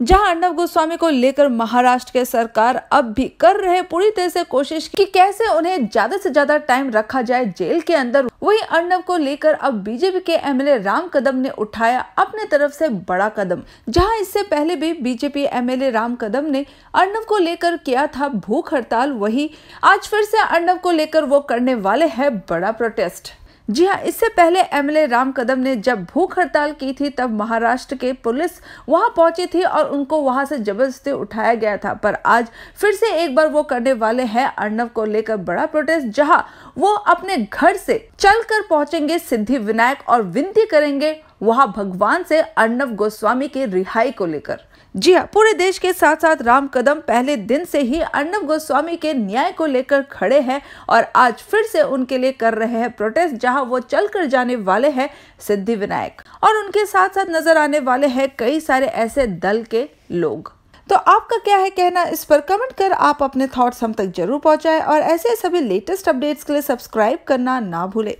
जहां अर्णब गोस्वामी को लेकर महाराष्ट्र के सरकार अब भी कर रहे पूरी तरह से कोशिश कि कैसे उन्हें ज्यादा से ज्यादा टाइम रखा जाए जेल के अंदर वही अर्णब को लेकर अब बीजेपी के एमएलए राम कदम ने उठाया अपने तरफ से बड़ा कदम जहां इससे पहले भी बीजेपी एमएलए राम कदम ने अर्णव को लेकर किया था भूख हड़ताल वही आज फिर से अर्णव को लेकर वो करने वाले है बड़ा प्रोटेस्ट जी हाँ इससे पहले एमएलए राम कदम ने जब भूख हड़ताल की थी तब महाराष्ट्र के पुलिस वहां पहुंची थी और उनको वहां से जबरदस्ती उठाया गया था पर आज फिर से एक बार वो करने वाले हैं अर्णव को लेकर बड़ा प्रोटेस्ट जहां वो अपने घर से चलकर पहुंचेंगे सिद्धि विनायक और विनती करेंगे वहां भगवान से अर्णव गोस्वामी की रिहाई को लेकर जी हाँ पूरे देश के साथ साथ राम कदम पहले दिन से ही अर्णव गोस्वामी के न्याय को लेकर खड़े हैं और आज फिर से उनके लिए कर रहे हैं प्रोटेस्ट जहां वो चल कर जाने वाले हैं सिद्धि विनायक और उनके साथ साथ नजर आने वाले हैं कई सारे ऐसे दल के लोग तो आपका क्या है कहना इस पर कमेंट कर आप अपने थॉट्स हम तक जरूर पहुंचाएं और ऐसे सभी लेटेस्ट अपडेट्स के लिए सब्सक्राइब करना ना भूले